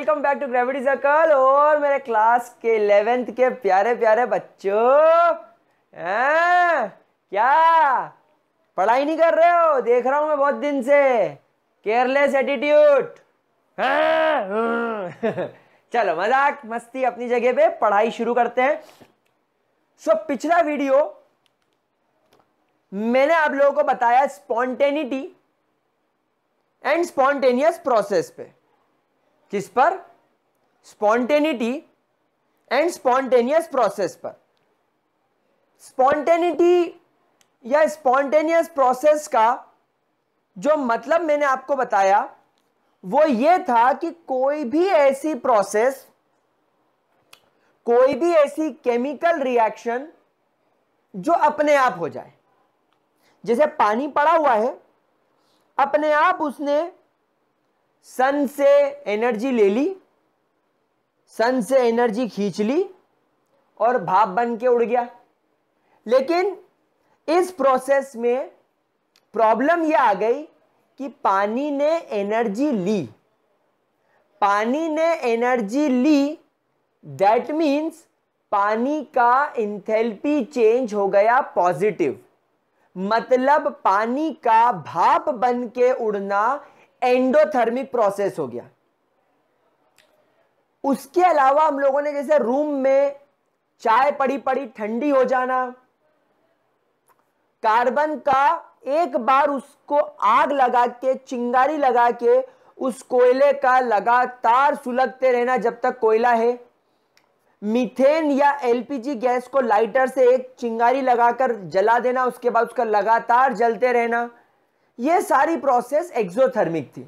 Welcome back to Gravity Circle और मेरे class के इलेवेंथ के प्यारे प्यारे बच्चों क्या पढ़ाई नहीं कर रहे हो देख रहा हूँ मैं बहुत दिन से केयरलेस एटीट्यूड हम्म। चलो मजाक मस्ती अपनी जगह पे पढ़ाई शुरू करते हैं सो so, पिछला वीडियो मैंने आप लोगों को बताया स्पॉन्टेनिटी एंड स्पॉन्टेनियस प्रोसेस पे किस पर स्पॉन्टेनिटी एंड स्पॉन्टेनियस प्रोसेस पर स्पॉन्टेनिटी या स्पॉन्टेनियस प्रोसेस का जो मतलब मैंने आपको बताया वो ये था कि कोई भी ऐसी प्रोसेस कोई भी ऐसी केमिकल रिएक्शन जो अपने आप हो जाए जैसे पानी पड़ा हुआ है अपने आप उसने सन से एनर्जी ले ली सन से एनर्जी खींच ली और भाप बन के उड़ गया लेकिन इस प्रोसेस में प्रॉब्लम यह आ गई कि पानी ने एनर्जी ली पानी ने एनर्जी ली दैट मींस पानी का इंथेल्पी चेंज हो गया पॉजिटिव मतलब पानी का भाप बन के उड़ना एंडोथर्मिक प्रोसेस हो गया उसके अलावा हम लोगों ने जैसे रूम में चाय पड़ी पड़ी ठंडी हो जाना कार्बन का एक बार उसको आग लगा के चिंगारी लगा के उस कोयले का लगातार सुलगते रहना जब तक कोयला है मीथेन या एलपीजी गैस को लाइटर से एक चिंगारी लगाकर जला देना उसके बाद उसका लगातार जलते रहना ये सारी प्रोसेस एक्सोथर्मिक थी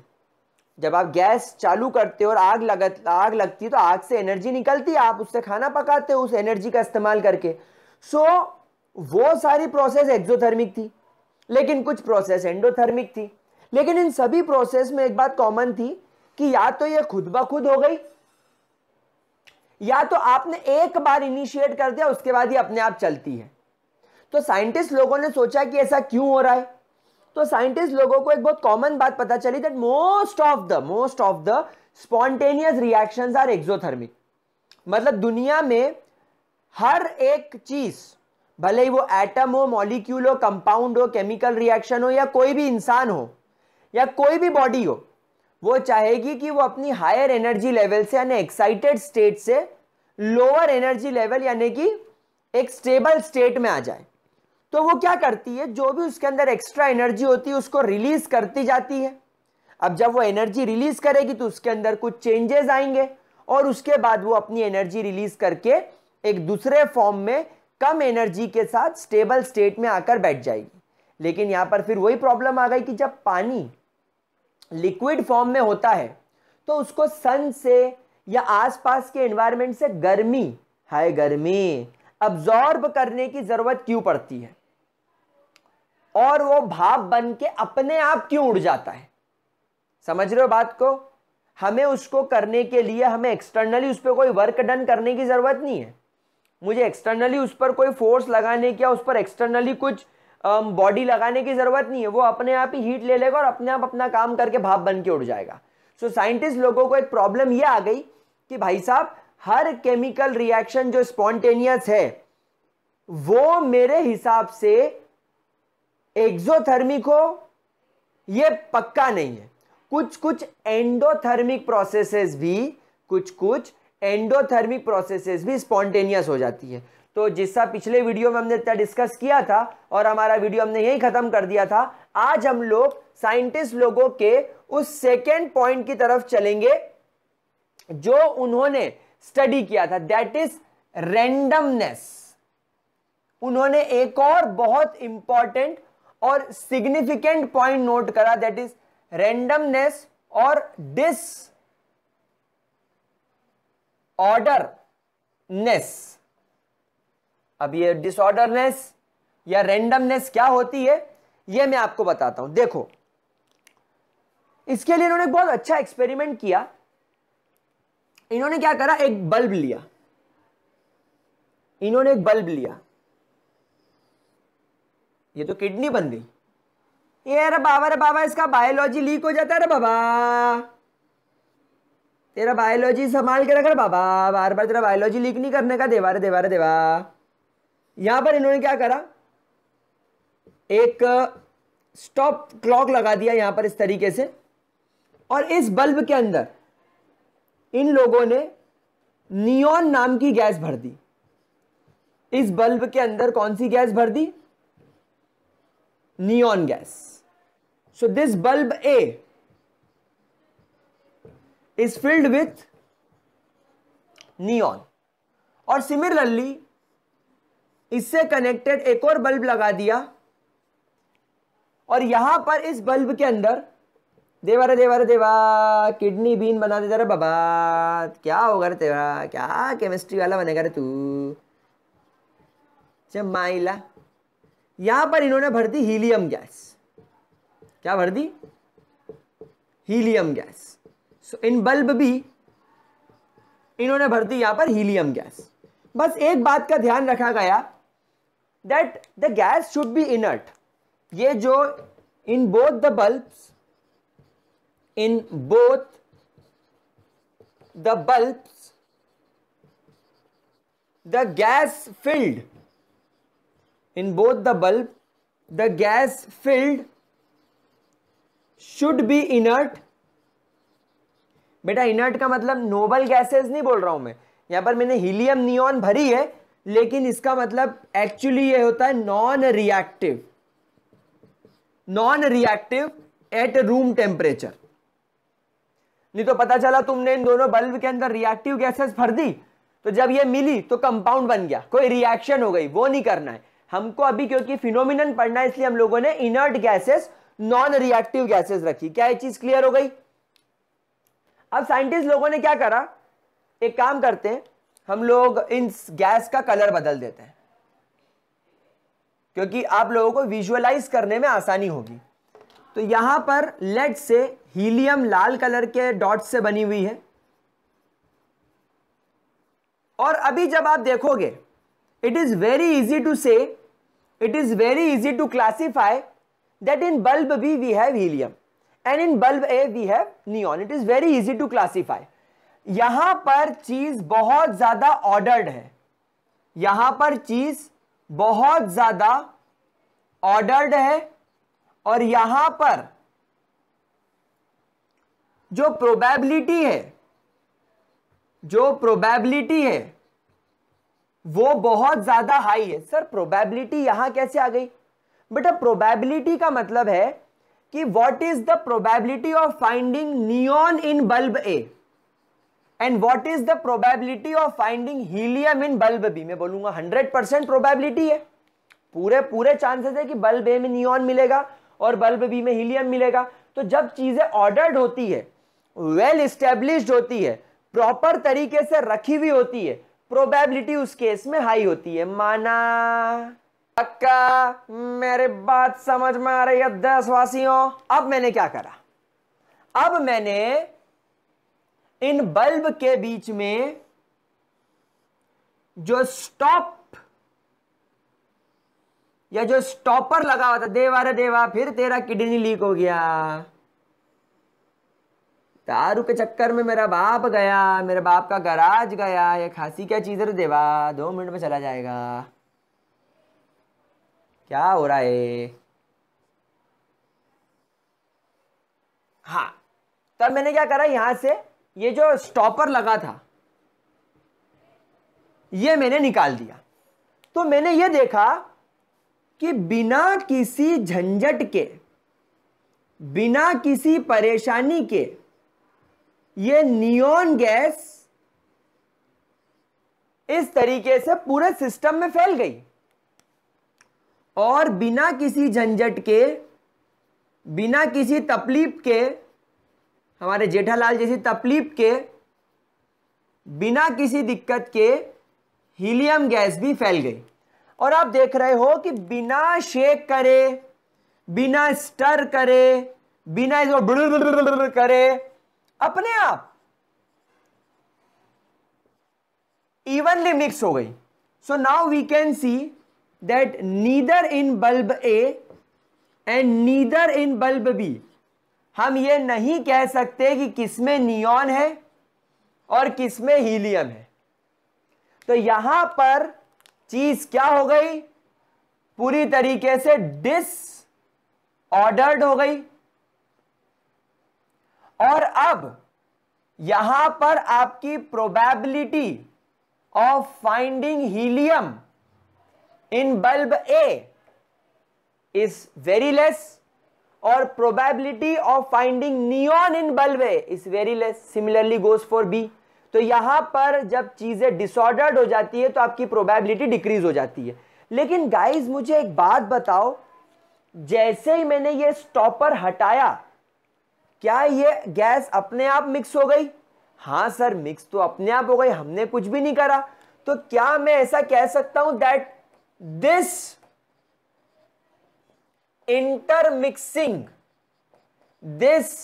जब आप गैस चालू करते हो और आग लगत आग लगती है तो आग से एनर्जी निकलती है आप उससे खाना पकाते हो उस एनर्जी का इस्तेमाल करके सो so, वो सारी प्रोसेस एक्सोथर्मिक थी लेकिन कुछ प्रोसेस एंडोथर्मिक थी लेकिन इन सभी प्रोसेस में एक बात कॉमन थी कि या तो ये खुद ब खुद हो गई या तो आपने एक बार इनिशिएट कर दिया उसके बाद ये अपने आप चलती है तो साइंटिस्ट लोगों ने सोचा कि ऐसा क्यों हो रहा है तो साइंटिस्ट लोगों को एक बहुत कॉमन बात पता चली that most of the most of the spontaneous reaction are exothermic मतलब दुनिया में हर एक चीज भले ही वो एटम हो मॉलिक्यूल हो कंपाउंड हो केमिकल रिएक्शन हो या कोई भी इंसान हो या कोई भी बॉडी हो वो चाहेगी कि वो अपनी हायर एनर्जी लेवल से यानी एक्साइटेड स्टेट से लोअर एनर्जी लेवल यानी कि एक स्टेबल स्टेट में आ जाए तो वो क्या करती है जो भी उसके अंदर एक्स्ट्रा एनर्जी होती है उसको रिलीज करती जाती है अब जब वो एनर्जी रिलीज करेगी तो उसके अंदर कुछ चेंजेस आएंगे और उसके बाद वो अपनी एनर्जी रिलीज करके एक दूसरे फॉर्म में कम एनर्जी के साथ स्टेबल स्टेट में आकर बैठ जाएगी लेकिन यहाँ पर फिर वही प्रॉब्लम आ गई कि जब पानी लिक्विड फॉर्म में होता है तो उसको सन से या आसपास के एनवायरनमेंट से गर्मी हाय गर्मी अब्जॉर्ब करने की ज़रूरत क्यों पड़ती है और वो भाप बन के अपने आप क्यों उड़ जाता है समझ रहे हो बात को हमें उसको करने के लिए हमें एक्सटर्नली उस पर कोई वर्क डन करने की ज़रूरत नहीं है मुझे एक्सटर्नली उस पर कोई फोर्स लगाने की या उस पर एक्सटर्नली कुछ बॉडी um, लगाने की ज़रूरत नहीं है वो अपने आप ही हीट ले लेगा और अपने आप अपना काम करके भाप बन के उड़ जाएगा सो so, साइंटिस्ट लोगों को एक प्रॉब्लम ये आ गई कि भाई साहब हर केमिकल रिएक्शन जो स्पॉन्टेनियस है वो मेरे हिसाब से एक्सोथर्मिक हो यह पक्का नहीं है कुछ कुछ एंडोथर्मिक प्रोसेसेस भी कुछ कुछ एंडोथर्मिक प्रोसेसेस भी स्पॉन्टेनियस हो जाती है तो जिसका पिछले वीडियो में हमने इतना डिस्कस किया था और हमारा वीडियो हमने यही खत्म कर दिया था आज हम लोग साइंटिस्ट लोगों के उस सेकेंड पॉइंट की तरफ चलेंगे जो उन्होंने स्टडी किया था दैट इज रेंडमनेस उन्होंने एक और बहुत इंपॉर्टेंट और सिग्निफिकेंट पॉइंट नोट करा दैट इज रैंडमनेस और डिस ऑर्डरनेस अब ये डिसऑर्डरनेस या रैंडमनेस क्या होती है ये मैं आपको बताता हूं देखो इसके लिए इन्होंने बहुत अच्छा एक्सपेरिमेंट किया इन्होंने क्या करा एक बल्ब लिया इन्होंने एक बल्ब लिया ये तो किडनी बन गई ये अरे बाबा रे बाबा इसका बायोलॉजी लीक हो जाता है बाबा तेरा बायोलॉजी संभाल के रख बाबा बार बार तेरा बायोलॉजी लीक नहीं करने का देवा रे देवा रे देवा यहां पर इन्होंने क्या करा एक स्टॉप क्लॉक लगा दिया यहां पर इस तरीके से और इस बल्ब के अंदर इन लोगों ने नियॉन नाम की गैस भर दी इस बल्ब के अंदर कौन सी गैस भर दी neon gas. So this bulb A is filled with neon और similarly इससे connected एक और bulb लगा दिया और यहां पर इस बल्ब के अंदर देवा रे देवा रे देवा किडनी बीन बना दे जरा बाबा क्या होगा रे तेरा क्या केमिस्ट्री वाला बनेगा रे तू चमाइला यहां पर इन्होंने भर दी हीलियम गैस क्या भर दी helium gas so in bulb भी इन्होंने भर दी यहां पर हीलियम गैस बस एक बात का ध्यान रखा गया that the gas should be inert ये जो in both the bulbs in both the bulbs the gas filled in both the bulb the gas filled should be inert बेटा इनर्ट का मतलब नोबल गैसेस नहीं बोल रहा हूं मैं यहां पर मैंने हीलियम नियॉन भरी है लेकिन इसका मतलब एक्चुअली ये होता है non reactive non reactive at room temperature नहीं तो पता चला तुमने इन दोनों बल्ब के अंदर रिएक्टिव गैसेस भर दी तो जब ये मिली तो कंपाउंड बन गया कोई रिएक्शन हो गई वो नहीं करना है हमको अभी क्योंकि फिनोमिन पढ़ना है इसलिए हम लोगों ने inert gases non reactive gases रखी क्या ये चीज क्लियर हो गई अब साइंटिस्ट लोगों ने क्या करा एक काम करते हैं हम लोग इन गैस का कलर बदल देते हैं क्योंकि आप लोगों को विजुअलाइज करने में आसानी होगी तो यहां पर लेट से हीलियम लाल कलर के डॉट से बनी हुई है और अभी जब आप देखोगे it is very easy to say it is very easy to classify that in bulb B we have helium and in bulb A we have neon. It is very easy to classify. यहाँ पर चीज बहुत ज्यादा ordered है यहाँ पर चीज बहुत ज्यादा ऑर्डर्ड है और यहाँ पर जो प्रोबेबिलिटी है जो प्रोबेबिलिटी है वो बहुत ज्यादा हाई है सर प्रोबेबिलिटी यहां कैसे आ गई बेटा प्रोबेबिलिटी का मतलब है कि what is the probability of finding neon in bulb A and what is the probability of finding helium in bulb B मैं बोलूंगा हंड्रेड परसेंट प्रोबेबिलिटी है पूरे पूरे चांसेस है कि बल्ब ए में नियॉन मिलेगा और बल्ब बी में हीलियम मिलेगा तो जब चीजें ऑर्डर्ड होती है वेल well स्टेब्लिश होती है प्रॉपर तरीके से रखी हुई होती है प्रोबेबिलिटी उस केस में हाई होती है माना पक्का मेरे बात समझ में आ रही है दस वासियों अब मैंने क्या करा अब मैंने इन बल्ब के बीच में जो स्टॉप या जो स्टॉपर लगा हुआ था देवा रे देवा फिर तेरा किडनी लीक हो गया दारू के चक्कर में मेरा बाप गया मेरे बाप का गराज गया ये खांसी क्या चीज़ है देवा दो मिनट में चला जाएगा क्या हो रहा है हाँ तब तो मैंने क्या करा यहां से ये जो स्टॉपर लगा था ये मैंने निकाल दिया तो मैंने ये देखा कि बिना किसी झंझट के बिना किसी परेशानी के ये नियोन गैस इस तरीके से पूरे सिस्टम में फैल गई और बिना किसी झंझट के बिना किसी तकलीफ के हमारे जेठालाल जैसी तकलीफ के बिना किसी दिक्कत के हीलियम गैस भी फैल गई और आप देख रहे हो कि बिना शेक करे बिना स्टर करे बिना इसको करे अपने आप इवनली मिक्स हो गई so now we can see that neither in bulb A and neither in bulb B हम ये नहीं कह सकते कि किसमें नियॉन है और किसमें हीलियम है तो यहां पर चीज क्या हो गई पूरी तरीके से डिसऑर्डर्ड हो गई और अब यहां पर आपकी probability of finding helium in bulb A is very less और probability of finding neon in bulb A is very less similarly goes for B तो यहां पर जब चीजें डिसऑर्डर्ड हो जाती है तो आपकी प्रोबेबिलिटी डिक्रीज हो जाती है लेकिन गाइज मुझे एक बात बताओ जैसे ही मैंने ये स्टॉपर हटाया क्या ये गैस अपने आप मिक्स हो गई हाँ सर मिक्स तो अपने आप हो गई हमने कुछ भी नहीं करा तो क्या मैं ऐसा कह सकता हूं that this intermixing this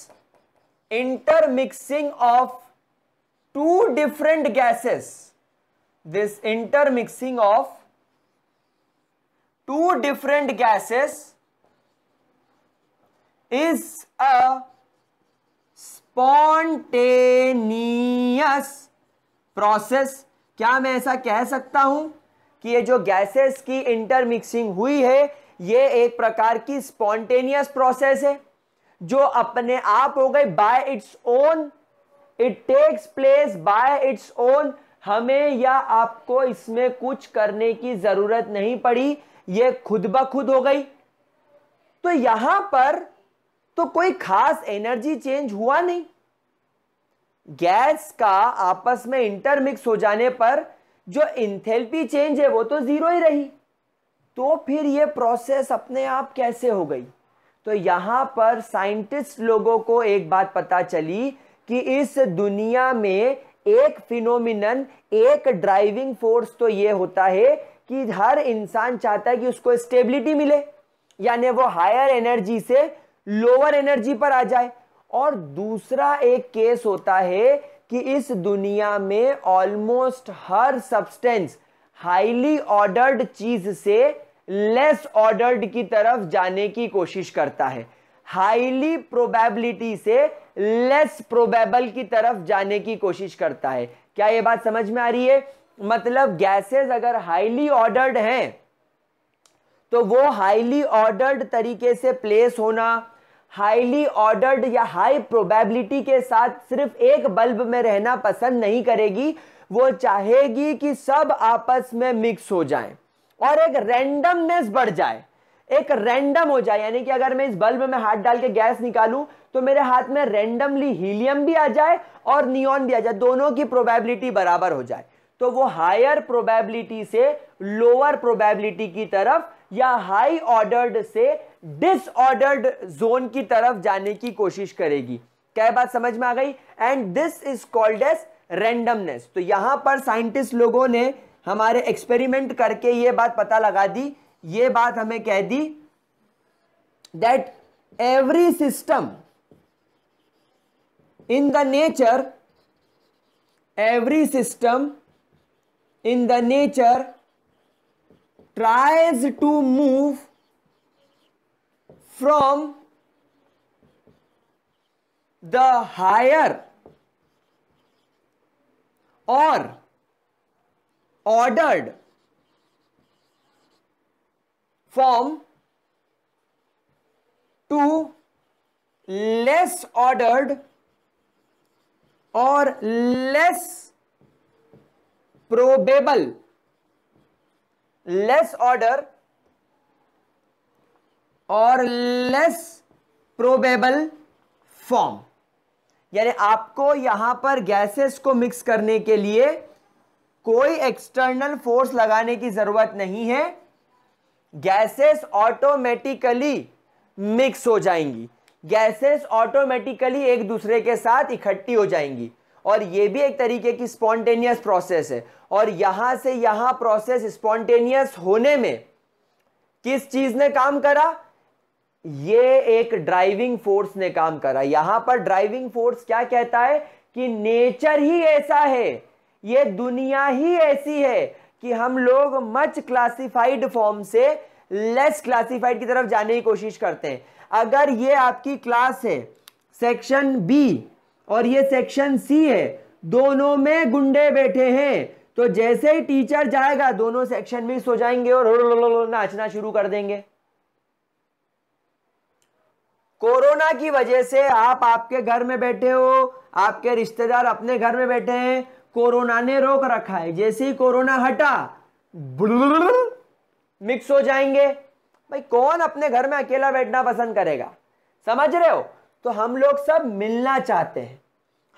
intermixing of two different gases this intermixing of two different gases is a spontaneous process क्या मैं ऐसा कह सकता हूं कि ये जो गैसेस की इंटरमिक्सिंग हुई है ये एक प्रकार की स्पॉन्टेनियस प्रोसेस है जो अपने आप हो गई by its own it takes place by its own हमें या आपको इसमें कुछ करने की जरूरत नहीं पड़ी ये खुद ब खुद हो गई तो यहां पर तो कोई खास एनर्जी चेंज हुआ नहीं गैस का आपस में इंटरमिक्स हो जाने पर जो इंथेल्पी चेंज है वो तो जीरो ही रही तो फिर ये प्रोसेस अपने आप कैसे हो गई तो यहां पर साइंटिस्ट लोगों को एक बात पता चली कि इस दुनिया में एक फिनोमिनन एक ड्राइविंग फोर्स तो ये होता है कि हर इंसान चाहता है कि उसको स्टेबिलिटी मिले यानी वो हायर एनर्जी से लोअर एनर्जी पर आ जाए और दूसरा एक केस होता है कि इस दुनिया में ऑलमोस्ट हर सब्सटेंस हाईली ऑर्डर्ड चीज से लेस ऑर्डर्ड की तरफ जाने की कोशिश करता है हाईली प्रोबेबिलिटी से लेस प्रोबेबल की तरफ जाने की कोशिश करता है क्या यह बात समझ में आ रही है मतलब गैसेस अगर हाईली ऑर्डर्ड हैं तो वो हाईली ऑर्डर्ड तरीके से प्लेस होना हाईली ऑर्डर्ड या हाई प्रोबेबिलिटी के साथ सिर्फ एक बल्ब में रहना पसंद नहीं करेगी वो चाहेगी कि सब आपस में मिक्स हो जाएं और एक रैंडमनेस बढ़ जाए एक रैंडम हो जाए यानी कि अगर मैं इस बल्ब में हाथ डाल के गैस निकालूं तो मेरे हाथ में रैंडमली हीलियम भी आ जाए और नियॉन भी आ जाए दोनों की प्रोबेबिलिटी बराबर हो जाए तो वो हायर प्रोबेबिलिटी से लोअर प्रोबेबिलिटी की तरफ या हाई ऑर्डर्ड से डिसऑर्डर्ड जोन की तरफ जाने की कोशिश करेगी क्या बात समझ में आ गई and this is called as randomness तो यहां पर साइंटिस्ट लोगों ने हमारे एक्सपेरिमेंट करके ये बात पता लगा दी ये बात हमें कह दी that every system in the nature every system in the nature tries to move from the higher or ordered form to less ordered or less probable less order और लेस प्रोबेबल फॉर्म यानी आपको यहां पर gases को mix करने के लिए कोई एक्सटर्नल फोर्स लगाने की जरूरत नहीं है गैसेस ऑटोमेटिकली मिक्स हो जाएंगी गैसेस ऑटोमेटिकली एक दूसरे के साथ इकट्ठी हो जाएंगी और यह भी एक तरीके की स्पॉन्टेनियस प्रोसेस है और यहाँ से यहां प्रोसेस स्पॉन्टेनियस होने में किस चीज़ ने काम करा ये एक ड्राइविंग फोर्स ने काम करा यहां पर ड्राइविंग फोर्स क्या कहता है कि नेचर ही ऐसा है ये दुनिया ही ऐसी है कि हम लोग मच क्लासिफाइड फॉर्म से लेस क्लासिफाइड की तरफ जाने की कोशिश करते हैं अगर ये आपकी क्लास है सेक्शन बी और ये सेक्शन सी है दोनों में गुंडे बैठे हैं तो जैसे ही टीचर जाएगा दोनों सेक्शन में सो जाएंगे और नाचना शुरू कर देंगे कोरोना की वजह से आप आपके घर में बैठे हो आपके रिश्तेदार अपने घर में बैठे हैं कोरोना ने रोक रखा है जैसे ही कोरोना हटा मिक्स हो जाएंगे भाई कौन अपने घर में अकेला बैठना पसंद करेगा समझ रहे हो तो हम लोग सब मिलना चाहते हैं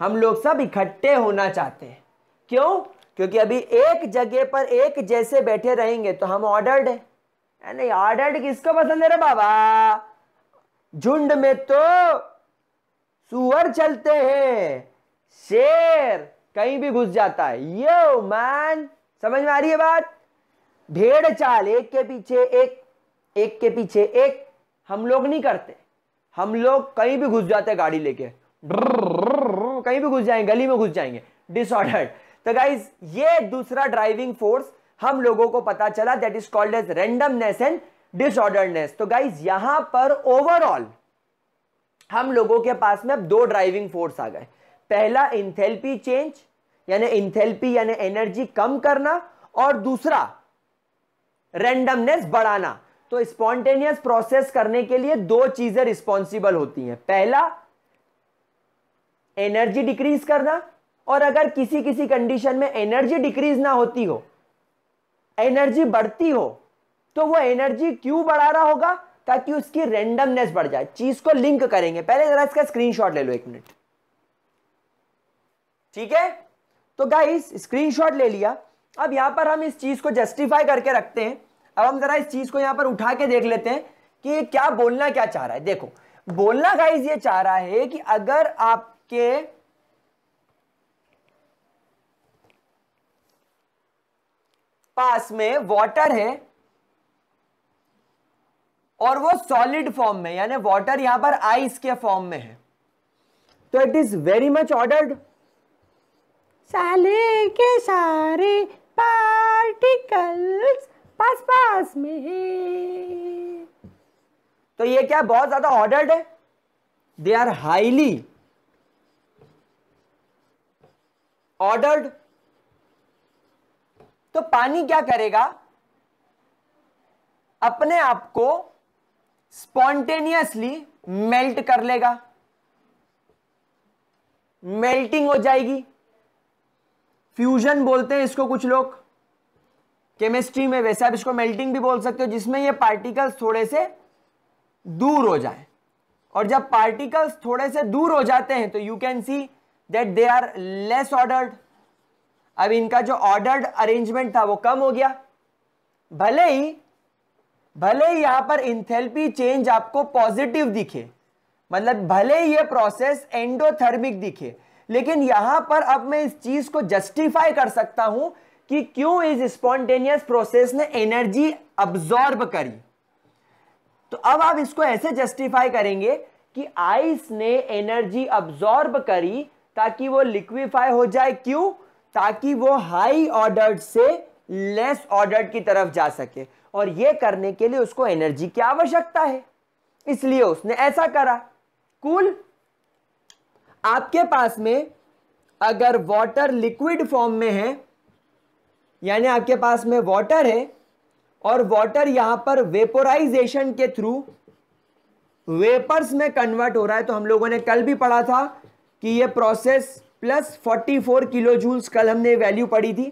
हम लोग सब इकट्ठे होना चाहते हैं क्यों क्योंकि अभी एक जगह पर एक जैसे बैठे रहेंगे तो हम ऑर्डर्ड है नहीं ऑर्डर्ड किसको पसंद है रे बाबा झुंड में तो सुअर चलते हैं शेर कहीं भी घुस जाता है यो मैन समझ में आ रही है बात भेड़ चाल एक के पीछे एक एक के पीछे एक हम लोग नहीं करते हम लोग कहीं भी घुस जाते गाड़ी लेके कहीं भी घुस जाएंगे गली में घुस जाएंगे डिसऑर्डर्ड तो गाइज ये दूसरा ड्राइविंग फोर्स हम लोगों को पता चला that is called as randomness and disorderness तो गाइज यहां पर ओवरऑल हम लोगों के पास में अब दो ड्राइविंग फोर्स आ गए पहला इंथेल्पी चेंज यानी इंथेल्पी यानी एनर्जी कम करना और दूसरा रेंडमनेस बढ़ाना तो स्पॉन्टेनियस प्रोसेस करने के लिए दो चीजें रिस्पॉन्सिबल होती हैं पहला एनर्जी डिक्रीज करना और अगर किसी किसी कंडीशन में एनर्जी डिक्रीज ना होती हो एनर्जी बढ़ती हो तो वो एनर्जी क्यों बढ़ा रहा होगा ताकि उसकी रेंडमनेस बढ़ जाए चीज को लिंक करेंगे पहले जरा इसका स्क्रीनशॉट ले लो एक मिनट ठीक है तो गाइस स्क्रीनशॉट ले लिया अब यहां पर हम इस चीज को जस्टिफाई करके रखते हैं अब हम जरा इस चीज को यहां पर उठा के देख लेते हैं कि क्या बोलना क्या चाह रहा है देखो बोलना गाइस ये चाह रहा है कि अगर आपके पास में वाटर है और वो सॉलिड फॉर्म में यानी वाटर यहां पर आइस के फॉर्म में है तो it is very much ordered साले के सारे पार्टिकल्स पास पास में तो ये क्या बहुत ज्यादा ऑर्डर्ड है दे आर हाईली ऑर्डर्ड तो पानी क्या करेगा अपने आप को स्पॉन्टेनियसली मेल्ट कर लेगा मेल्टिंग हो जाएगी फ्यूजन बोलते हैं इसको कुछ लोग केमिस्ट्री में वैसे आप इसको मेल्टिंग भी बोल सकते हो जिसमें ये पार्टिकल्स थोड़े से दूर हो जाए और जब पार्टिकल्स थोड़े से दूर हो जाते हैं तो you can see that they are less ordered अब इनका जो ऑर्डर्ड अरेंजमेंट था वो कम हो गया भले ही भले ही यहां पर इंथेल्पी चेंज आपको पॉजिटिव दिखे मतलब भले ही ये प्रोसेस एंडोथर्मिक दिखे लेकिन यहां पर अब मैं इस चीज को जस्टिफाई कर सकता हूं कि क्यों इस स्पॉन्टेनियस प्रोसेस ने एनर्जी अब्जॉर्ब करी तो अब आप इसको ऐसे जस्टिफाई करेंगे कि आइस ने एनर्जी अब्जॉर्ब करी ताकि वो लिक्विफाई हो जाए क्यों ताकि वो हाई ऑर्डर से लेस ऑर्डर की तरफ जा सके और ये करने के लिए उसको एनर्जी की आवश्यकता है इसलिए उसने ऐसा करा कूल आपके पास में अगर वाटर लिक्विड फॉर्म में है यानी आपके पास में वाटर है और वाटर यहां पर वेपोराइजेशन के थ्रू वेपर्स में कन्वर्ट हो रहा है तो हम लोगों ने कल भी पढ़ा था कि ये प्रोसेस प्लस 44 किलो जूल्स कल हमने वैल्यू पढ़ी थी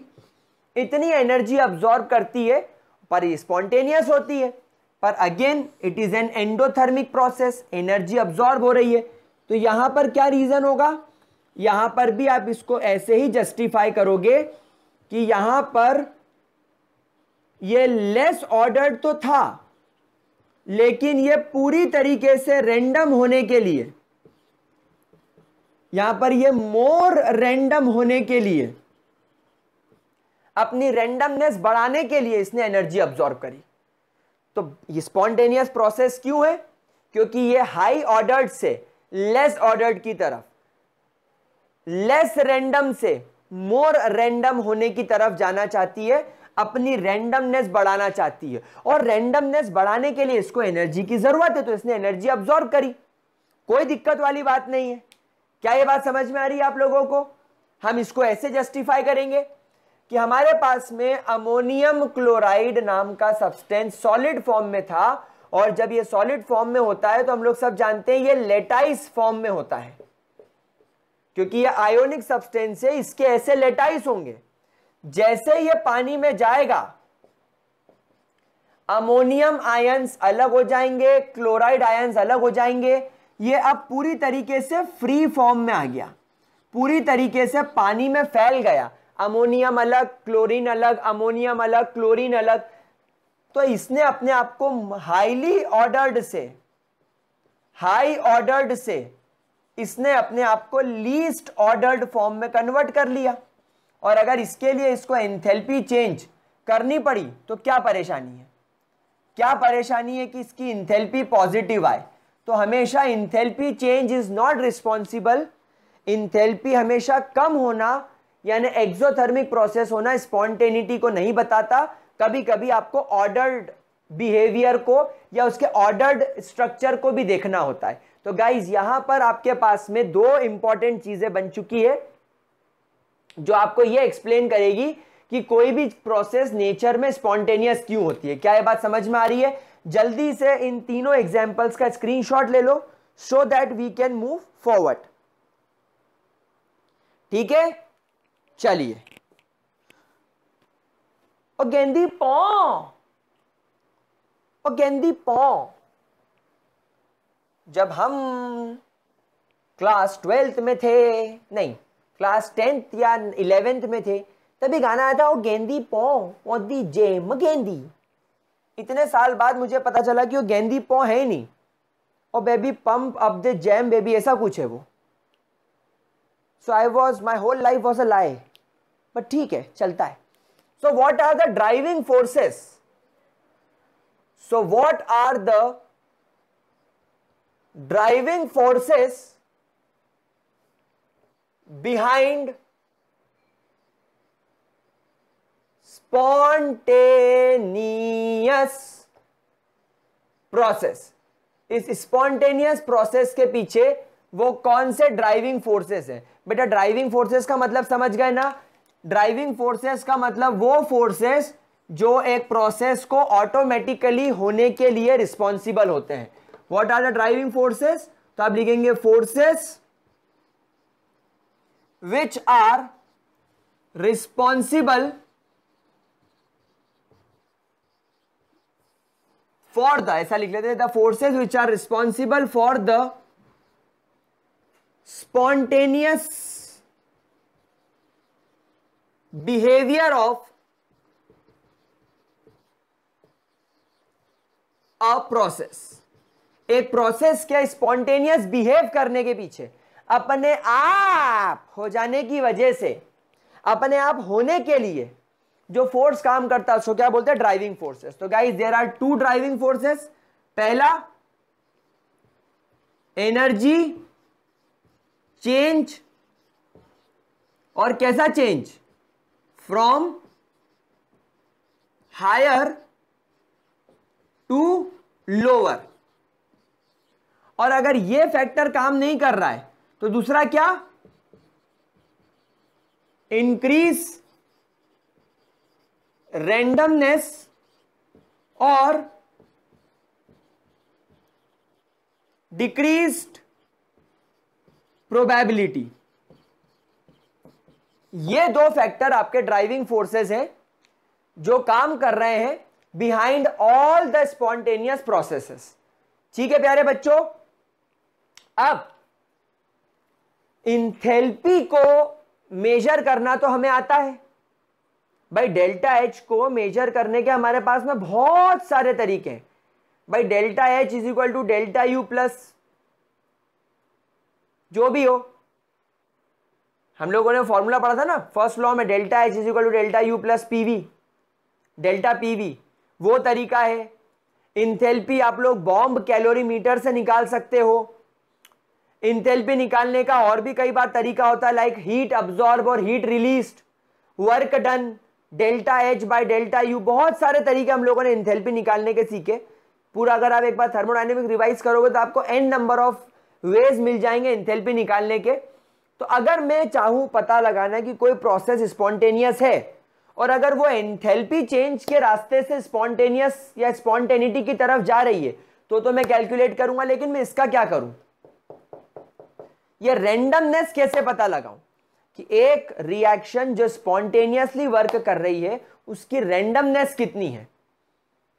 इतनी एनर्जी अब्जॉर्ब करती है पर स्पॉन्टेनियस होती है पर again it is an endothermic process energy absorb हो रही है तो यहां पर क्या रीज़न होगा यहां पर भी आप इसको ऐसे ही जस्टिफाई करोगे कि यहां पर ये लेस ऑर्डर्ड तो था लेकिन ये पूरी तरीके से रेंडम होने के लिए यहां पर ये मोर रेंडम होने के लिए अपनी रैंडमनेस बढ़ाने के लिए इसने एनर्जी ऑब्जॉर्व करी तो ये स्पॉन्टेनियस प्रोसेस क्यों है क्योंकि ये हाई ऑर्डर से लेस ऑर्डर की तरफ लेस रैंडम से मोर रैंडम होने की तरफ जाना चाहती है अपनी रैंडमनेस बढ़ाना चाहती है और रैंडमनेस बढ़ाने के लिए इसको एनर्जी की जरूरत है तो इसने एनर्जी ऑब्जॉर्व करी कोई दिक्कत वाली बात नहीं है क्या ये बात समझ में आ रही है आप लोगों को हम इसको ऐसे जस्टिफाई करेंगे कि हमारे पास में अमोनियम क्लोराइड नाम का सब्सटेंस सॉलिड फॉर्म में था और जब ये सॉलिड फॉर्म में होता है तो हम लोग सब जानते हैं ये लेटाइस फॉर्म में होता है क्योंकि ये आयोनिक सब्सटेंस है इसके ऐसे लेटाइस होंगे जैसे ये पानी में जाएगा अमोनियम आयंस अलग हो जाएंगे क्लोराइड आयंस अलग हो जाएंगे ये अब पूरी तरीके से फ्री फॉर्म में आ गया पूरी तरीके से पानी में फैल गया अमोनियम अलग क्लोरीन अलग अमोनियम अलग क्लोरीन अलग तो इसने अपने आप को हाईली ऑर्डर्ड से हाई ऑर्डर्ड से इसने अपने आप को लीस्ट ऑर्डर्ड फॉर्म में कन्वर्ट कर लिया और अगर इसके लिए इसको एंथेल्पी चेंज करनी पड़ी तो क्या परेशानी है क्या परेशानी है कि इसकी इंथेल्पी पॉजिटिव आए तो हमेशा enthalpy change is not responsible enthalpy हमेशा कम होना यानी एक्सोथर्मिक प्रोसेस होना स्पॉन्टेनिटी को नहीं बताता कभी कभी आपको ऑर्डर्ड बिहेवियर को या उसके ऑर्डर्ड स्ट्रक्चर को भी देखना होता है तो गाइज यहां पर आपके पास में दो इंपॉर्टेंट चीजें बन चुकी है जो आपको यह एक्सप्लेन करेगी कि कोई भी प्रोसेस नेचर में स्पॉन्टेनियस क्यों होती है क्या यह बात समझ में आ रही है जल्दी से इन तीनों एग्जाम्पल्स का शॉट ले लो so that we can move forward ठीक है चलिए और गेंदी पौ और गेंदी पौ जब हम क्लास ट्वेल्थ में थे नहीं क्लास टेंथ या इलेवेंथ में थे तभी गाना आया था वो गेंदी पौ दी जेम गेंदी इतने साल बाद मुझे पता चला कि वो गेंदी पौ है ही नहीं और baby pump up the jam baby ऐसा कुछ है वो so I was my whole life was a lie but ठीक है चलता है so what are the driving forces so what are the driving forces behind spontaneous process इस spontaneous process के पीछे वो कौन से ड्राइविंग फोर्सेस हैं बेटा ड्राइविंग फोर्सेस का मतलब समझ गए ना ड्राइविंग फोर्सेस का मतलब वो फोर्सेस जो एक प्रोसेस को ऑटोमेटिकली होने के लिए रिस्पॉन्सिबल होते हैं what are the driving forces तो आप लिखेंगे forces which are responsible for the ऐसा लिख लेते हैं the forces which are responsible for the spontaneous behaviour of a process एक प्रोसेस क्या स्पॉन्टेनियस बिहेव करने के पीछे अपने आप हो जाने की वजह से अपने आप होने के लिए जो फोर्स काम करता है उसको क्या बोलते हैं ड्राइविंग फोर्सेस तो guys there are two driving forces पहला एनर्जी चेंज और कैसा change from higher to lower और अगर ये फैक्टर काम नहीं कर रहा है तो दूसरा क्या इंक्रीज रैंडमनेस और डिक्रीज प्रोबेबिलिटी ये दो फैक्टर आपके ड्राइविंग फोर्सेस हैं जो काम कर रहे हैं behind all the spontaneous processes ठीक है प्यारे बच्चों अब इंथेल्पी को मेजर करना तो हमें आता है भाई डेल्टा एच को मेजर करने के हमारे पास में बहुत सारे तरीके हैं भाई delta H is equal to delta U plus जो भी हो हम लोगों ने फॉर्मूला पढ़ा था ना फर्स्ट लॉ में delta H is equal to delta U plus P V delta P V वो तरीका है इंथेल्पी आप लोग बॉम्ब कैलोरीमीटर से निकाल सकते हो इंथेल्पी निकालने का और भी कई बार तरीका होता है लाइक हीट अब्जॉर्ब और heat release work done delta H by delta U बहुत सारे तरीके हम लोगों ने इंथेल्पी निकालने के सीखे पूरा अगर आप एक बार थर्मोडाइनमिक रिवाइज करोगे तो आपको एन नंबर ऑफ वेज मिल जाएंगे इंथेल्पी निकालने के तो अगर मैं चाहूं पता लगाना कि कोई प्रोसेस स्पॉन्टेनियस है और अगर वो एंथेल्पी चेंज के रास्ते से स्पॉन्टेनियस या स्पॉन्टेनिटी की तरफ जा रही है तो तो मैं कैलकुलेट करूंगा लेकिन मैं इसका क्या करूं ये रेंडमनेस कैसे पता लगाऊं कि एक रिएक्शन जो स्पॉन्टेनियसली वर्क कर रही है उसकी रेंडमनेस कितनी है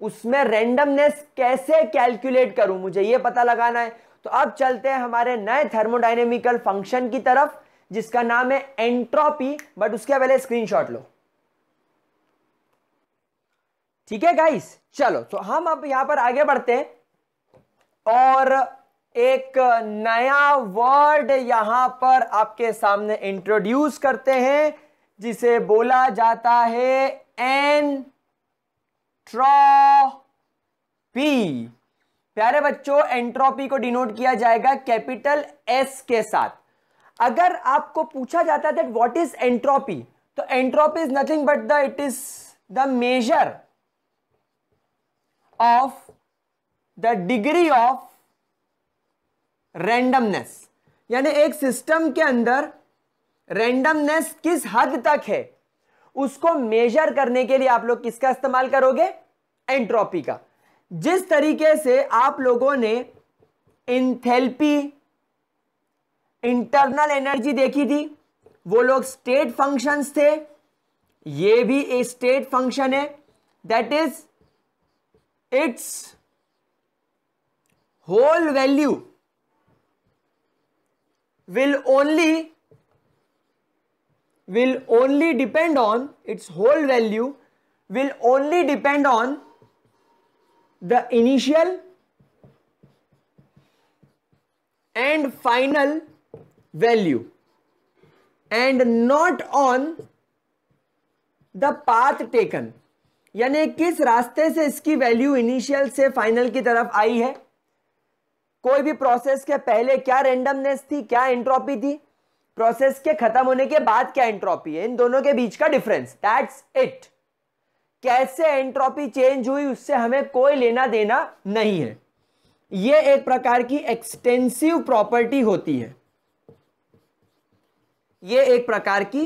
उसमें रेंडमनेस कैसे कैलकुलेट करूं मुझे ये पता लगाना है तो अब चलते हैं हमारे नए थर्मोडाइनेमिकल फंक्शन की तरफ जिसका नाम है एंट्रोपी बट उसके पहले शॉट लो ठीक है गाइस चलो तो हम अब यहां पर आगे बढ़ते हैं और एक नया वर्ड यहां पर आपके सामने इंट्रोड्यूस करते हैं जिसे बोला जाता है एन पी प्यारे बच्चों एंट्रोपी को डिनोट किया जाएगा कैपिटल एस के साथ अगर आपको पूछा जाता है दैट व्हाट इज एंट्रोपी तो entropy is nothing but the it is the measure of the degree of randomness यानी एक सिस्टम के अंदर रैंडमनेस किस हद तक है उसको मेजर करने के लिए आप लोग किसका इस्तेमाल करोगे एंट्रोपी का जिस तरीके से आप लोगों ने इंथेल्पी इंटरनल एनर्जी देखी थी वो लोग स्टेट फंक्शंस थे ये भी एक स्टेट फंक्शन है that is its whole value will only will only depend on its whole value will only depend on the initial and final value and not on the path taken यानी किस रास्ते से इसकी value initial से final की तरफ आई है कोई भी प्रोसेस के पहले क्या रेंडमनेस थी क्या एंट्रोपी थी प्रोसेस के खत्म होने के बाद क्या एंट्रोपी है इन दोनों के बीच का डिफरेंस दैट्स इट कैसे एंट्रोपी चेंज हुई उससे हमें कोई लेना देना नहीं है यह एक प्रकार की एक्सटेंसिव प्रॉपर्टी होती है यह एक प्रकार की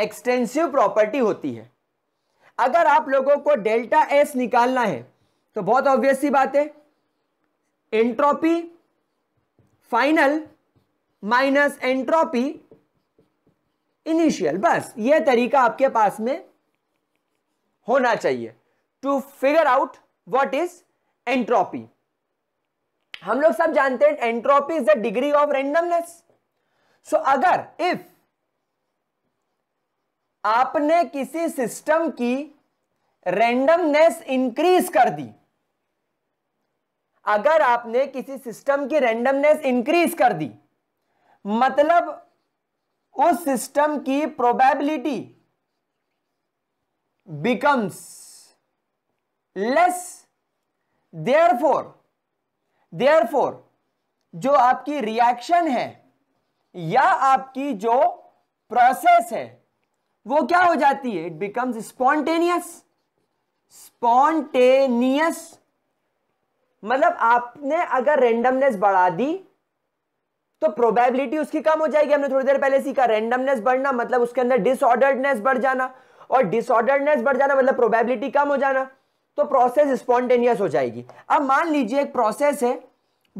एक्सटेंसिव प्रॉपर्टी होती है अगर आप लोगों को डेल्टा एस निकालना है तो बहुत ऑब्वियस सी बात है entropy final minus entropy initial बस ये तरीका आपके पास में होना चाहिए to figure out what is entropy हम लोग सब जानते हैं entropy is the degree of randomness so अगर इफ आपने किसी सिस्टम की रेंडमनेस इंक्रीज कर दी अगर आपने किसी सिस्टम की रेंडमनेस इंक्रीज कर दी मतलब उस सिस्टम की probability becomes less therefore therefore जो आपकी रिएक्शन है या आपकी जो प्रोसेस है वो क्या हो जाती है इट बिकम्स स्पॉन्टेनियस स्पॉन्टेनियस मतलब आपने अगर रेंडमनेस बढ़ा दी तो प्रोबेबिलिटी उसकी कम हो जाएगी हमने थोड़ी देर पहले सीखा रेंडमनेस बढ़ना मतलब उसके अंदर डिसऑर्डर्डनेस बढ़ जाना और डिसऑर्डरनेस बढ़ जाना मतलब प्रोबेबिलिटी कम हो जाना तो प्रोसेस स्पॉन्टेनियस हो जाएगी अब मान लीजिए एक प्रोसेस है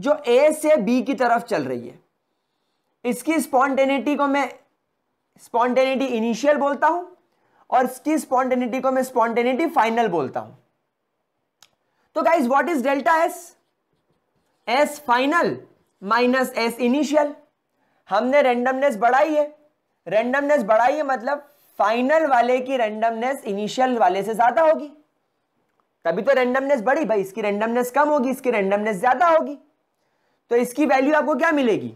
जो ए से बी की तरफ चल रही है इसकी स्पॉन्टेनिटी को मैं स्पॉन्टेनिटी इनिशियल बोलता हूं और इसकी स्पॉन्टेनिटी को मैं स्पॉन्टेनिटी फाइनल बोलता हूं तो guys what is delta S S final minus S initial हमने रेंडमनेस बढ़ाई है रेंडमनेस बढ़ाई है मतलब फाइनल वाले की रेंडमनेस इनिशियल वाले से ज्यादा होगी तभी तो रेंडमनेस बढ़ी भाई इसकी रेंडमनेस कम होगी इसकी रेंडमनेस ज्यादा होगी तो इसकी वैल्यू आपको क्या मिलेगी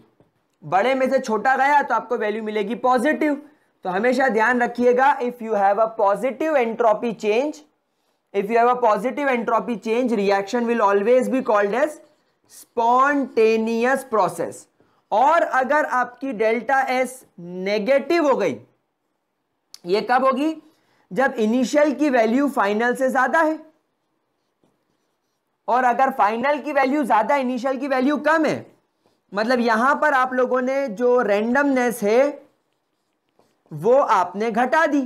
बड़े में से छोटा गया तो आपको वैल्यू मिलेगी पॉजिटिव तो हमेशा ध्यान रखिएगा if you have a positive entropy change if you have a positive entropy change reaction will always be called as spontaneous process और अगर आपकी डेल्टा एस नेगेटिव हो गई ये कब होगी जब इनिशियल की वैल्यू फाइनल से ज्यादा है और अगर फाइनल की वैल्यू ज्यादा इनिशियल की वैल्यू कम है मतलब यहां पर आप लोगों ने जो रैंडमनेस है वो आपने घटा दी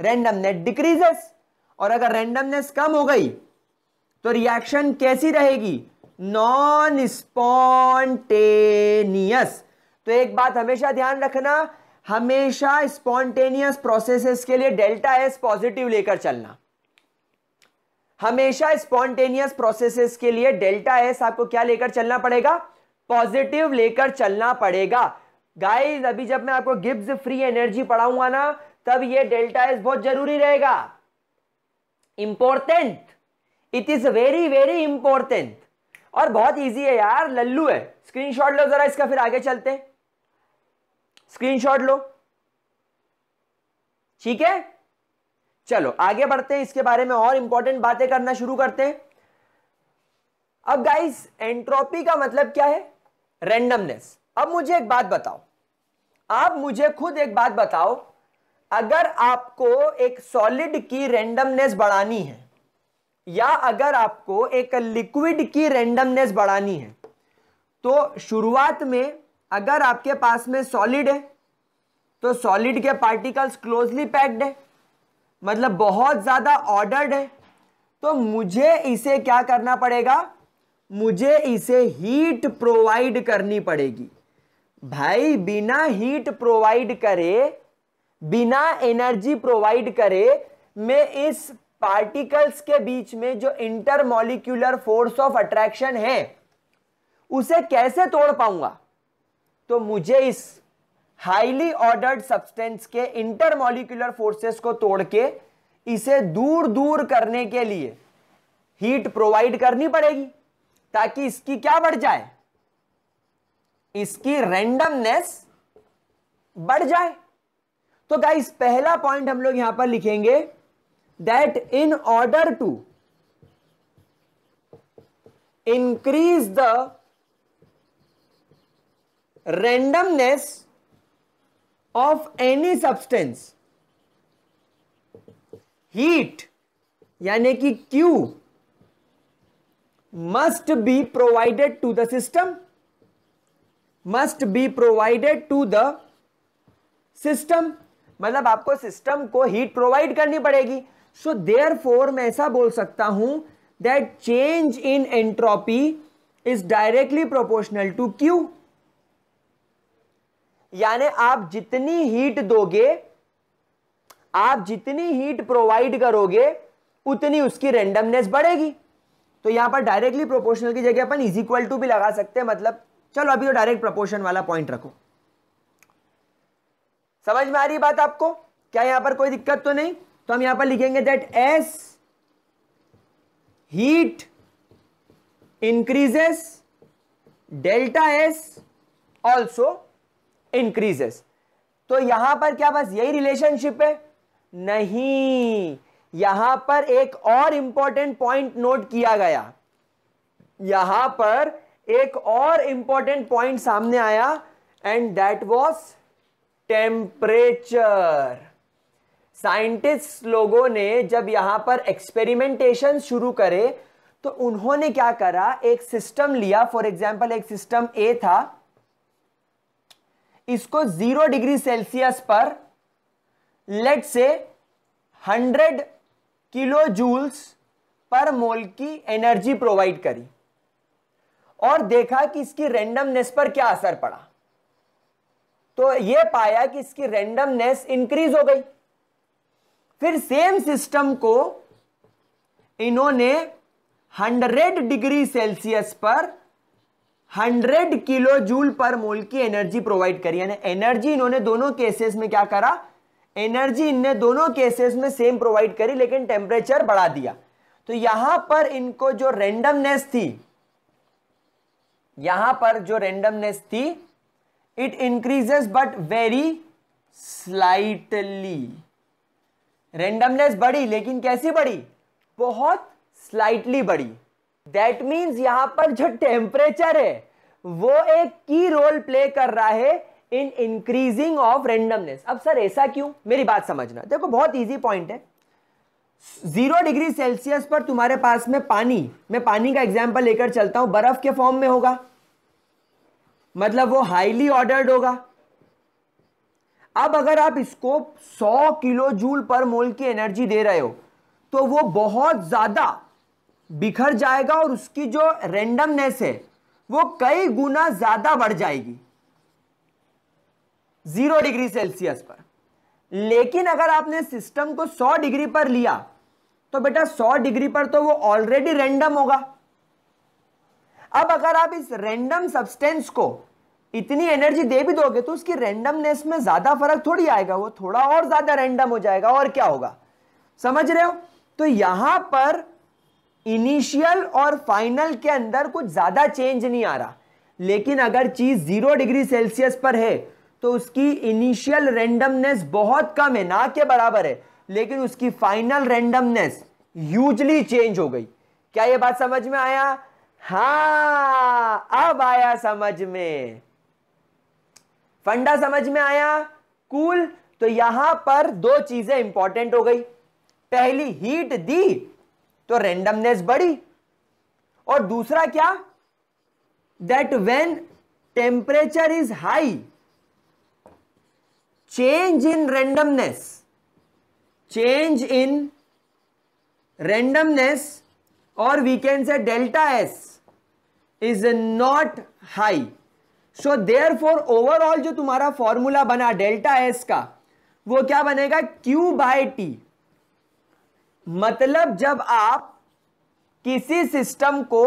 रैंडमनेस डिक्रीजेस और अगर रैंडमनेस कम हो गई तो रिएक्शन कैसी रहेगी नॉन स्पॉन्टेनियस तो एक बात हमेशा ध्यान रखना हमेशा स्पॉन्टेनियस प्रोसेसेस के लिए डेल्टा एस पॉजिटिव लेकर चलना हमेशा स्पॉन्टेनियस प्रोसेसेस के लिए डेल्टा एस आपको क्या लेकर चलना पड़ेगा पॉजिटिव लेकर चलना पड़ेगा गाइस अभी जब मैं आपको गिब्स फ्री एनर्जी पढ़ाऊंगा ना तब ये डेल्टा एस बहुत जरूरी रहेगा important it is very very important और बहुत इजी है यार लल्लू है स्क्रीनशॉट लो जरा इसका फिर आगे चलते हैं स्क्रीनशॉट लो ठीक है चलो आगे बढ़ते हैं इसके बारे में और इंपॉर्टेंट बातें करना शुरू करते हैं अब गाइस एंट्रोपी का मतलब क्या है रेंडमनेस अब मुझे एक बात बताओ आप मुझे खुद एक बात बताओ अगर आपको एक सॉलिड की रेंडमनेस बढ़ानी है या अगर आपको एक लिक्विड की रेंडमनेस बढ़ानी है तो शुरुआत में अगर आपके पास में सॉलिड है तो सॉलिड के पार्टिकल्स क्लोजली पैक्ड है मतलब बहुत ज़्यादा ऑर्डर्ड है तो मुझे इसे क्या करना पड़ेगा मुझे इसे हीट प्रोवाइड करनी पड़ेगी भाई बिना हीट प्रोवाइड करे बिना एनर्जी प्रोवाइड करे मैं इस पार्टिकल्स के बीच में जो इंटरमोलिक्यूलर फोर्स ऑफ अट्रैक्शन है उसे कैसे तोड़ पाऊंगा तो मुझे इस हाईली ऑर्डर्ड सब्सटेंस के इंटरमोलिकुलर फोर्सेस को तोड़ के इसे दूर दूर करने के लिए हीट प्रोवाइड करनी पड़ेगी ताकि इसकी क्या बढ़ जाए इसकी रैंडमनेस बढ़ जाए तो गाइस पहला पॉइंट हम लोग यहां पर लिखेंगे that in order to increase the randomness of any substance heat यानी कि Q must be provided to the system must be provided to the system मतलब आपको सिस्टम को हीट प्रोवाइड करनी पड़ेगी सो देयर फोर मैं ऐसा बोल सकता हूं that change in entropy is directly proportional to Q यानी आप जितनी हीट दोगे आप जितनी हीट प्रोवाइड करोगे उतनी उसकी रेंडमनेस बढ़ेगी तो यहां पर डायरेक्टली प्रोपोर्शनल की जगह अपन इज इक्वल टू भी लगा सकते हैं मतलब चलो अभी तो डायरेक्ट प्रोपोर्शन वाला पॉइंट रखो समझ में आ रही बात आपको क्या यहां पर कोई दिक्कत तो नहीं तो हम यहां पर लिखेंगे that S heat increases delta S also increases तो यहां पर क्या बस यही रिलेशनशिप है नहीं यहां पर एक और इंपॉर्टेंट पॉइंट नोट किया गया यहां पर एक और इंपॉर्टेंट पॉइंट सामने आया and that was temperature scientist लोगों ने जब यहां पर एक्सपेरिमेंटेशन शुरू करे तो उन्होंने क्या करा एक सिस्टम लिया फॉर एग्जाम्पल एक सिस्टम ए था इसको जीरो डिग्री सेल्सियस पर let's say hundred kilo joules per mole की एनर्जी प्रोवाइड करी और देखा कि इसकी रेंडमनेस पर क्या असर पड़ा तो यह पाया कि इसकी रेंडमनेस इंक्रीज हो गई फिर सेम सिस्टम को इन्होंने 100 डिग्री सेल्सियस पर 100 किलो जूल पर मोल की एनर्जी प्रोवाइड करी यानी एनर्जी इन्होंने दोनों केसेस में क्या करा एनर्जी इनने दोनों केसेस में सेम प्रोवाइड करी लेकिन टेम्परेचर बढ़ा दिया तो यहां पर इनको जो रेंडमनेस थी यहां पर जो रेंडमनेस थी it increases but very slightly randomness बढ़ी लेकिन कैसी बढ़ी बहुत स्लाइटली बढ़ी दैट मीन्स यहां पर जो टेम्परेचर है वो एक की रोल प्ले कर रहा है इन इंक्रीजिंग ऑफ रेंडमनेस अब सर ऐसा क्यों मेरी बात समझना देखो बहुत इजी पॉइंट है जीरो डिग्री सेल्सियस पर तुम्हारे पास में पानी मैं पानी का एग्जाम्पल लेकर चलता हूं बर्फ के फॉर्म में होगा मतलब वो हाईली ऑर्डर्ड होगा अब अगर आप इसको 100 किलो जूल पर मोल की एनर्जी दे रहे हो तो वो बहुत ज्यादा बिखर जाएगा और उसकी जो रेंडमनेस है वो कई गुना ज़्यादा बढ़ जाएगी ज़ीरो डिग्री सेल्सियस पर लेकिन अगर आपने सिस्टम को सौ डिग्री पर लिया तो बेटा सौ डिग्री पर तो वो ऑलरेडी रेंडम होगा अब अगर आप इस रेंडम सब्सटेंस को इतनी एनर्जी दे भी दोगे तो उसकी रेंडमनेस में ज़्यादा फर्क थोड़ी आएगा वो थोड़ा और ज़्यादा रेंडम हो जाएगा और क्या होगा समझ रहे हो तो यहां पर इनिशियल और फाइनल के अंदर कुछ ज़्यादा चेंज नहीं आ रहा लेकिन अगर चीज़ ज़ीरो डिग्री सेल्सियस पर है तो उसकी इनिशियल रेंडमनेस बहुत कम है ना के बराबर है लेकिन उसकी फाइनल रेंडमनेस यूजली चेंज हो गई क्या ये बात समझ में आया हाँ अब आया समझ में फंडा समझ में आया कूल cool. तो यहां पर दो चीजें इंपॉर्टेंट हो गई पहली हीट दी तो रेंडमनेस बढ़ी और दूसरा क्या that when temperature is high change in randomness change in randomness और we can say delta S is not high so therefore overall जो तुम्हारा फॉर्मूला बना डेल्टा एस का वो क्या बनेगा क्यू बाय टी मतलब जब आप किसी सिस्टम को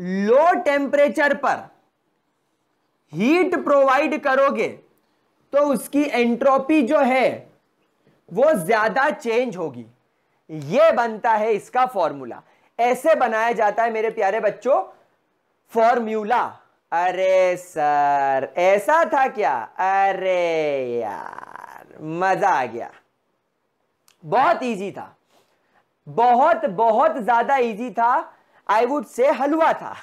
लो टेम्परेचर पर हीट प्रोवाइड करोगे तो उसकी एंट्रोपी जो है वो ज्यादा चेंज होगी ये बनता है इसका फॉर्मूला ऐसे बनाया जाता है मेरे प्यारे बच्चों फॉर्म्यूला अरे सर ऐसा था क्या अरे यार मजा आ गया बहुत इजी था बहुत बहुत ज्यादा इजी था आई वुड से हलवा था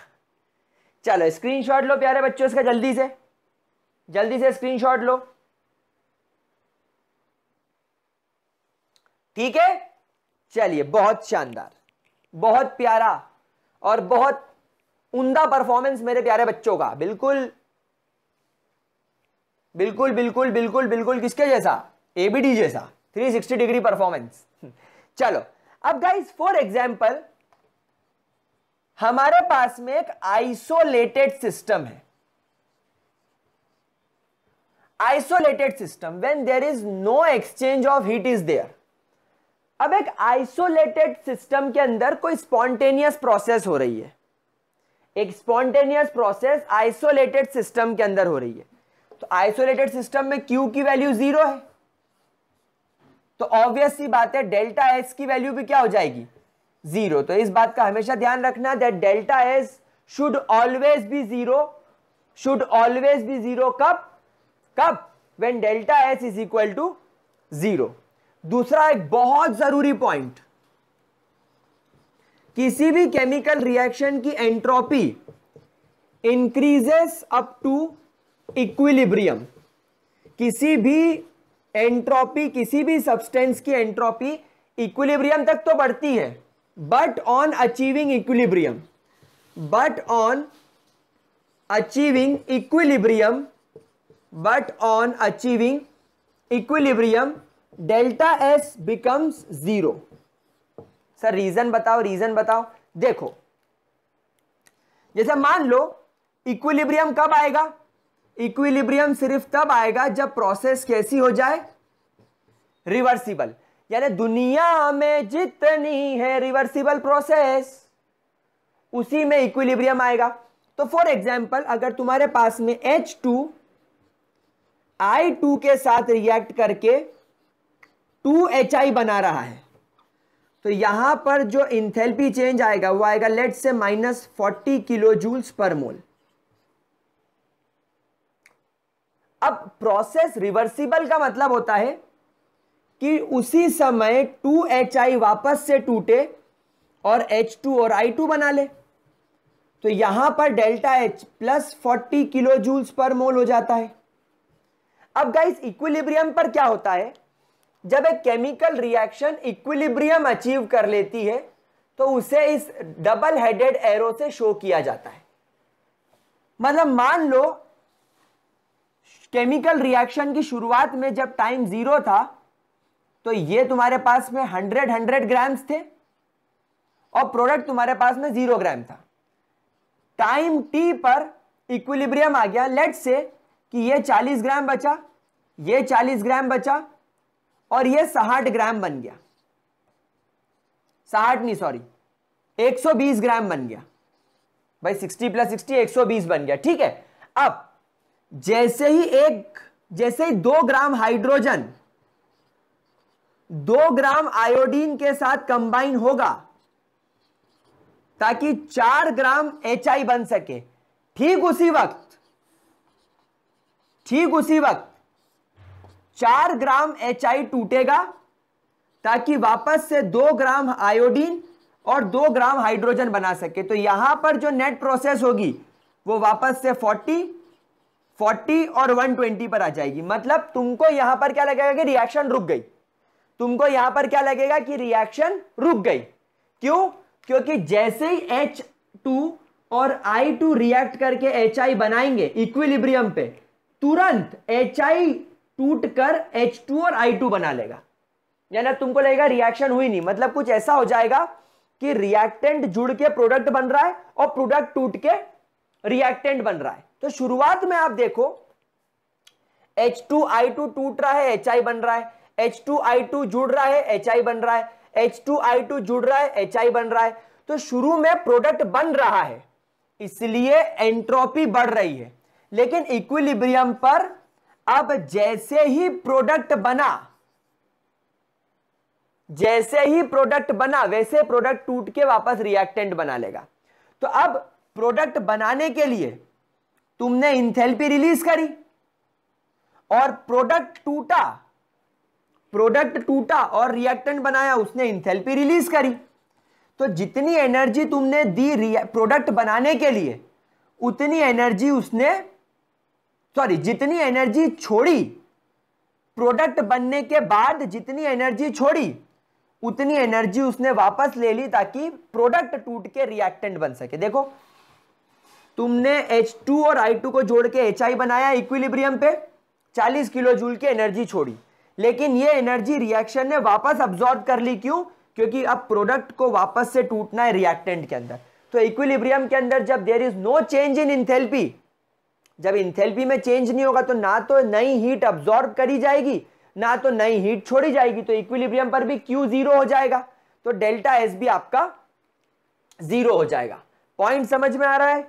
चलो स्क्रीनशॉट लो प्यारे बच्चों इसका जल्दी से जल्दी से स्क्रीनशॉट लो ठीक है चलिए बहुत शानदार बहुत प्यारा और बहुत उमदा परफॉर्मेंस मेरे प्यारे बच्चों का बिल्कुल बिल्कुल बिल्कुल बिल्कुल बिल्कुल किसके जैसा एबीडी जैसा 360 डिग्री परफॉर्मेंस चलो अब गाइस फॉर एग्जाम्पल हमारे पास में एक आइसोलेटेड सिस्टम है isolated system when there is no exchange of heat is there अब एक आइसोलेटेड सिस्टम के अंदर कोई स्पॉन्टेनियस प्रोसेस हो रही है एक स्पॉन्टेनियस प्रोसेस आइसोलेटेड सिस्टम के अंदर हो रही है तो आइसोलेटेड सिस्टम में क्यू की वैल्यू जीरो है तो ऑब्वियस सी बात है डेल्टा एस की वैल्यू भी क्या हो जाएगी जीरो तो इस बात का हमेशा ध्यान रखना that delta S should always be zero should always be zero कब कब when delta S is equal to zero दूसरा एक बहुत जरूरी पॉइंट किसी भी केमिकल रिएक्शन की entropy increases up to equilibrium किसी भी एंट्रोपी किसी भी सब्सटेंस की एंट्रोपी इक्विलिब्रियम तक तो बढ़ती है but on achieving equilibrium but on achieving equilibrium but on achieving equilibrium delta S becomes zero sir reason बताओ रीजन बताओ देखो जैसे मान लो इक्विलिब्रियम कब आएगा इक्विलिब्रियम सिर्फ तब आएगा जब प्रोसेस कैसी हो जाए रिवर्सिबल यानी दुनिया में जितनी है रिवर्सिबल प्रोसेस उसी में इक्विलिब्रियम आएगा तो फॉर एग्जाम्पल अगर तुम्हारे पास में एच टू आई टू के साथ रिएक्ट करके टू एच आई बना रहा है तो यहां पर जो इंथेल्पी चेंज आएगा वो आएगा लेट से minus forty kilo joules per मोल अब प्रोसेस रिवर्सिबल का मतलब होता है कि उसी समय टू एच आई वापस से टूटे और एच टू और आई टू बना ले तो यहां पर delta H plus forty kilo joules per mole हो जाता है अब गाइस इक्विलिब्रियम पर क्या होता है जब एक केमिकल रिएक्शन इक्विलिब्रियम अचीव कर लेती है तो उसे इस डबल हेडेड एरो से शो किया जाता है मतलब मान लो केमिकल रिएक्शन की शुरुआत में जब टाइम जीरो था तो ये तुम्हारे पास में हंड्रेड हंड्रेड ग्राम्स थे और प्रोडक्ट तुम्हारे पास में जीरो ग्राम था टाइम टी पर इक्विलिब्रियम आ गया लेट से कि ये चालीस ग्राम बचा ये चालीस ग्राम बचा और ये साठ ग्राम बन गया साठ नहीं सॉरी एक सौ बीस ग्राम बन गया भाई सिक्सटी प्लस सिक्सटी एक सौ बीस बन गया ठीक है अब जैसे ही एक जैसे ही दो ग्राम हाइड्रोजन दो ग्राम आयोडीन के साथ कंबाइन होगा ताकि चार ग्राम एच बन सके ठीक उसी वक्त ठीक उसी वक्त चार ग्राम एच टूटेगा ताकि वापस से दो ग्राम आयोडीन और दो ग्राम हाइड्रोजन बना सके तो यहां पर जो नेट प्रोसेस होगी वो वापस से फोर्टी 40 और 120 पर आ जाएगी मतलब तुमको यहां पर क्या लगेगा कि रिएक्शन रुक गई तुमको यहां पर क्या लगेगा कि रिएक्शन रुक गई क्यों क्योंकि जैसे ही एच टू और आई टू रिएक्ट करके एच आई बनाएंगे इक्विलिब्रियम पे तुरंत एच आई टूट कर एच टू और आई टू बना लेगा यानी तुमको लगेगा रिएक्शन हुई नहीं मतलब कुछ ऐसा हो जाएगा कि रिएक्टेंट जुड़ के प्रोडक्ट बन रहा है और प्रोडक्ट टूट के रिएक्टेंट बन रहा है तो शुरुआत में आप देखो एच टू आई टू टूट रहा है एच आई बन रहा है एच टू आई टू जुड़ रहा है एच आई बन रहा है एच टू आई टू जुड़ रहा है एच आई बन रहा है तो शुरू में प्रोडक्ट बन रहा है इसलिए एंट्रोपी बढ़ रही है लेकिन इक्विलिब्रियम पर अब जैसे ही प्रोडक्ट बना जैसे ही प्रोडक्ट बना वैसे प्रोडक्ट टूट के वापस रिएक्टेंट बना लेगा तो अब प्रोडक्ट बनाने के लिए तुमने इंथेल्पी रिलीज करी और प्रोडक्ट टूटा प्रोडक्ट टूटा और रिएक्टेंट बनाया उसने इंथेल्पी रिलीज करी तो जितनी एनर्जी तुमने दी प्रोडक्ट बनाने के लिए उतनी एनर्जी उसने सॉरी जितनी एनर्जी छोड़ी प्रोडक्ट बनने के बाद जितनी एनर्जी छोड़ी उतनी एनर्जी उसने वापस ले ली ताकि प्रोडक्ट टूट के रिएक्टेंट बन सके देखो तुमने H2 और I2 को जोड़ के एच बनाया इक्विलिब्रियम पे 40 किलो जूल की एनर्जी छोड़ी लेकिन ये एनर्जी रिएक्शन ने वापस अब्जॉर्ब कर ली क्यों क्योंकि अब प्रोडक्ट को वापस से टूटना है रिएक्टेंट के अंदर तो इक्विलिब्रियम के अंदर जब there is no change in enthalpy जब इंथेल्पी में चेंज नहीं होगा तो ना तो नई हीट अब्जॉर्ब करी जाएगी ना तो नई हीट छोड़ी जाएगी तो इक्विलिब्रियम पर भी क्यू जीरो हो जाएगा तो डेल्टा एस भी आपका जीरो हो जाएगा पॉइंट समझ में आ रहा है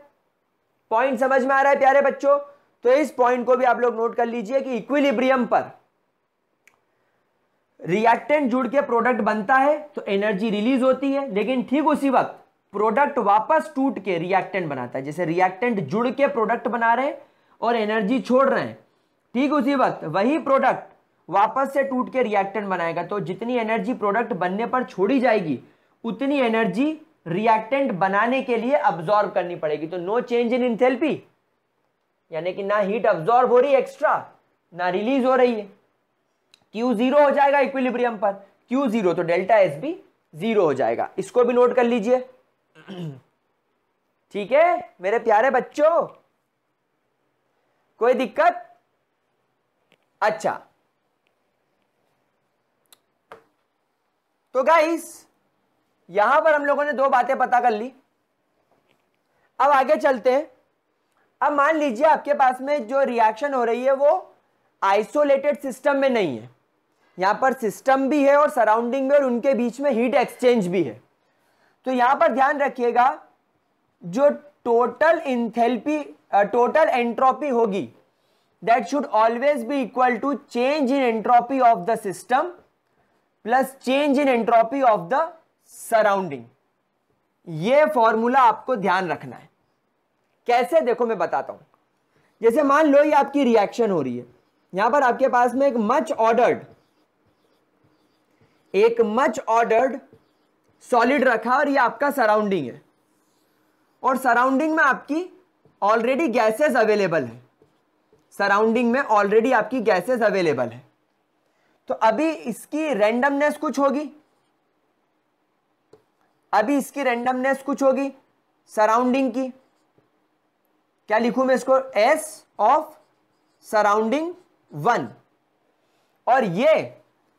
पॉइंट समझ में आ रहा है प्यारे बच्चों तो इस पॉइंट को भी आप लोग नोट कर लीजिए कि इक्विलिब्रियम पर रिएक्टेंट जुड़ के प्रोडक्ट बनता है तो एनर्जी रिलीज होती है लेकिन ठीक उसी वक्त प्रोडक्ट वापस टूट के रिएक्टेंट बनाता है जैसे रिएक्टेंट जुड़ के प्रोडक्ट बना रहे हैं और एनर्जी छोड़ रहे हैं ठीक उसी वक्त वही प्रोडक्ट वापस से टूट के रिएक्टेंट बनाएगा तो जितनी एनर्जी प्रोडक्ट बनने पर छोड़ी जाएगी उतनी एनर्जी रिएक्टेंट बनाने के लिए अब्जॉर्ब करनी पड़ेगी तो नो चेंज इन इंथेल्पी यानी कि ना हीट अब्जॉर्ब हो रही है एक्स्ट्रा ना रिलीज हो रही है क्यू जीरो हो जाएगा इक्विलिब्रियम पर क्यू जीरो तो डेल्टा एस बी जीरो हो जाएगा इसको भी नोट कर लीजिए ठीक है मेरे प्यारे बच्चों कोई दिक्कत अच्छा तो गाइस यहां पर हम लोगों ने दो बातें पता कर ली अब आगे चलते हैं अब मान लीजिए आपके पास में जो रिएक्शन हो रही है वो आइसोलेटेड सिस्टम में नहीं है यहां पर सिस्टम भी है और सराउंडिंग में और उनके बीच में हीट एक्सचेंज भी है तो यहां पर ध्यान रखिएगा जो टोटल इंथेल्पी टोटल एंट्रोपी होगी that should always be equal to change in entropy of the system plus change in entropy of the surrounding ये फॉर्मूला आपको ध्यान रखना है कैसे देखो मैं बताता हूं जैसे मान लो ये आपकी रिएक्शन हो रही है यहां पर आपके पास में एक मच ऑर्डर्ड एक मच ऑर्डर्ड सॉलिड रखा और ये आपका सराउंडिंग है और सराउंडिंग में आपकी ऑलरेडी गैसेस अवेलेबल है सराउंडिंग में ऑलरेडी आपकी गैसेस अवेलेबल है तो अभी इसकी रैंडमनेस कुछ होगी अभी इसकी रेंडमनेस कुछ होगी सराउंडिंग की क्या लिखूं मैं इसको एस ऑफ सराउंडिंग वन और ये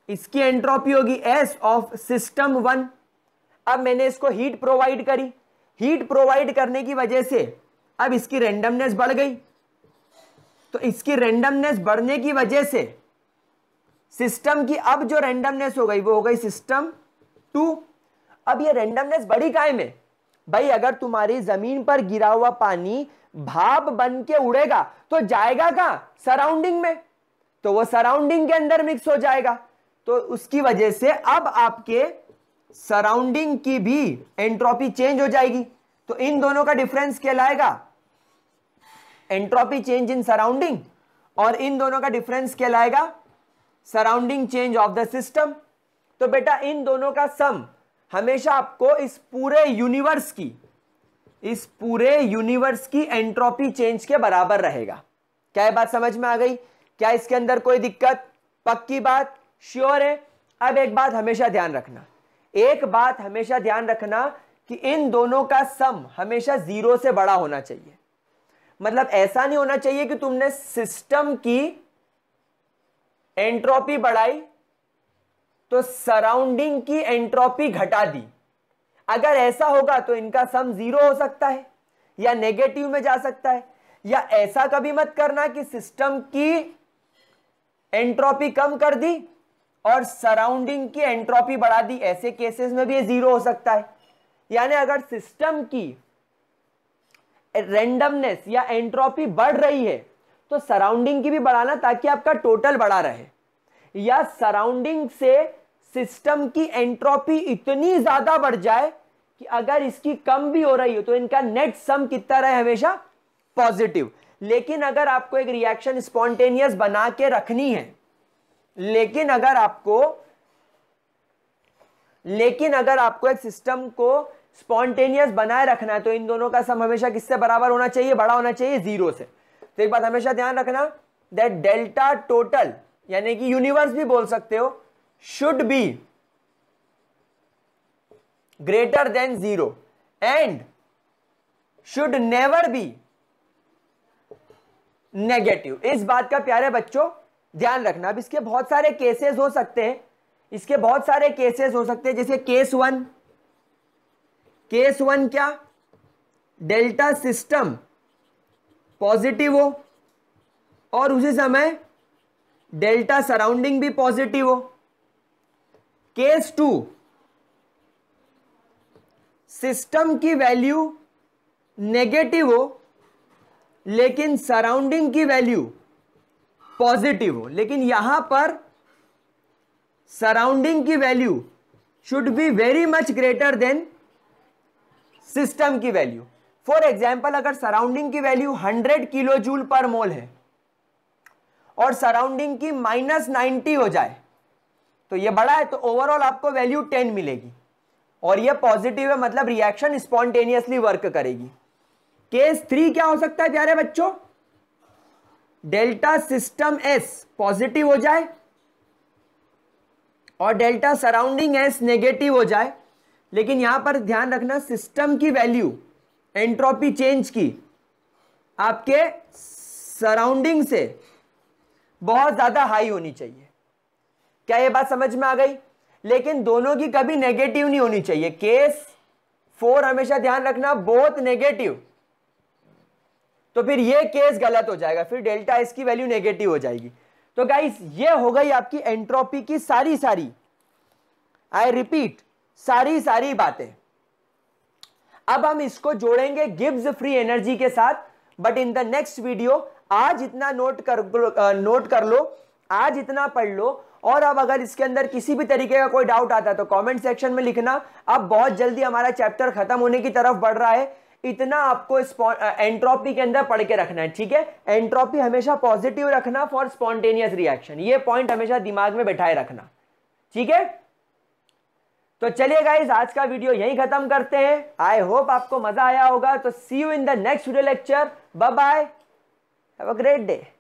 इसकी एंट्रोपी होगी एस ऑफ सिस्टम वन अब मैंने इसको हीट प्रोवाइड करी हीट प्रोवाइड करने की वजह से अब इसकी रेंडमनेस बढ़ गई तो इसकी रेंडमनेस बढ़ने की वजह से सिस्टम की अब जो रेंडमनेस हो गई वो हो गई सिस्टम टू अब ये रेंडमनेस बड़ी कायम है भाई अगर तुम्हारी जमीन पर गिरा हुआ पानी भाप बन के उड़ेगा तो जाएगा कहा सराउंडिंग में तो वो सराउंडिंग के अंदर मिक्स हो जाएगा तो उसकी वजह से अब आपके सराउंडिंग की भी एंट्रोपी चेंज हो जाएगी तो इन दोनों का डिफरेंस कहलाएगा एंट्रोपी चेंज इन सराउंडिंग और इन दोनों का डिफरेंस कहलाएगा surrounding change of the system तो बेटा इन दोनों का सम हमेशा आपको इस पूरे यूनिवर्स की इस पूरे यूनिवर्स की एंट्रोपी चेंज के बराबर रहेगा क्या ये बात समझ में आ गई क्या इसके अंदर कोई दिक्कत पक्की बात श्योर है अब एक बात हमेशा ध्यान रखना एक बात हमेशा ध्यान रखना कि इन दोनों का सम हमेशा जीरो से बड़ा होना चाहिए मतलब ऐसा नहीं होना चाहिए कि तुमने सिस्टम की एंट्रोपी बढ़ाई तो सराउंडिंग की एंट्रोपी घटा दी अगर ऐसा होगा तो इनका सम जीरो हो सकता है या नेगेटिव में जा सकता है या ऐसा कभी मत करना कि सिस्टम की एंट्रोपी कम कर दी और सराउंडिंग की एंट्रोपी बढ़ा दी ऐसे केसेस में भी ये जीरो हो सकता है यानी अगर सिस्टम की रेंडमनेस या एंट्रोपी बढ़ रही है तो सराउंडिंग की भी बढ़ाना ताकि आपका टोटल बढ़ा रहे या सराउंडिंग से सिस्टम की एंट्रोपी इतनी ज्यादा बढ़ जाए कि अगर इसकी कम भी हो रही हो तो इनका नेट सम कितना रहे हमेशा पॉजिटिव लेकिन अगर आपको एक रिएक्शन स्पॉन्टेनियस बना के रखनी है लेकिन अगर आपको लेकिन अगर आपको एक सिस्टम को स्पॉन्टेनियस बनाए रखना है तो इन दोनों का सम हमेशा किससे बराबर होना चाहिए बड़ा होना चाहिए जीरो से तो एक बात हमेशा ध्यान रखना दैट डेल्टा टोटल यानी कि यूनिवर्स भी बोल सकते हो should be greater than 0 and should never be negative इस बात का प्यारे बच्चों ध्यान रखना अब इसके बहुत सारे केसेस हो सकते हैं इसके बहुत सारे केसेस हो सकते हैं जैसे केस वन केस वन क्या डेल्टा सिस्टम पॉजिटिव हो और उसी समय डेल्टा सराउंडिंग भी पॉजिटिव हो केस टू सिस्टम की वैल्यू नेगेटिव हो लेकिन सराउंडिंग की वैल्यू पॉजिटिव हो लेकिन यहां पर सराउंडिंग की value should be very much greater than system की वैल्यू फॉर एग्जाम्पल अगर सराउंडिंग की value 100 kilo joule per mole है और सराउंडिंग की माइनस नाइन्टी हो जाए तो ये बड़ा है तो ओवरऑल आपको वैल्यू टेन मिलेगी और ये पॉजिटिव है मतलब रिएक्शन स्पॉन्टेनियसली वर्क करेगी केस थ्री क्या हो सकता है प्यारे बच्चों डेल्टा सिस्टम एस पॉजिटिव हो जाए और डेल्टा सराउंडिंग एस नेगेटिव हो जाए लेकिन यहां पर ध्यान रखना सिस्टम की वैल्यू एंट्रोपी चेंज की आपके सराउंडिंग से बहुत ज्यादा हाई होनी चाहिए क्या ये बात समझ में आ गई लेकिन दोनों की कभी नेगेटिव नहीं होनी चाहिए केस फोर हमेशा ध्यान रखना बहुत नेगेटिव तो फिर ये केस गलत हो जाएगा फिर डेल्टा एस की वैल्यू नेगेटिव हो जाएगी तो गाइस ये हो गई आपकी एंट्रोपी की सारी सारी आई रिपीट सारी सारी बातें अब हम इसको जोड़ेंगे गिब्स फ्री एनर्जी के साथ but in the next video आज इतना नोट कर नोट कर लो आज इतना पढ़ लो और अब अगर इसके अंदर किसी भी तरीके का कोई डाउट आता है तो कमेंट सेक्शन में लिखना अब बहुत जल्दी हमारा चैप्टर खत्म होने की तरफ बढ़ रहा है इतना आपको एंट्रोपी के अंदर पढ़ के रखना है ठीक है एंट्रोपी हमेशा पॉजिटिव रखना फॉर स्पॉन्टेनियस रिएक्शन ये पॉइंट हमेशा दिमाग में बैठाए रखना ठीक है तो चलिए गाइज आज का वीडियो यही खत्म करते हैं आई होप आपको मजा आया होगा तो see you in the next video lecture bye bye have a great day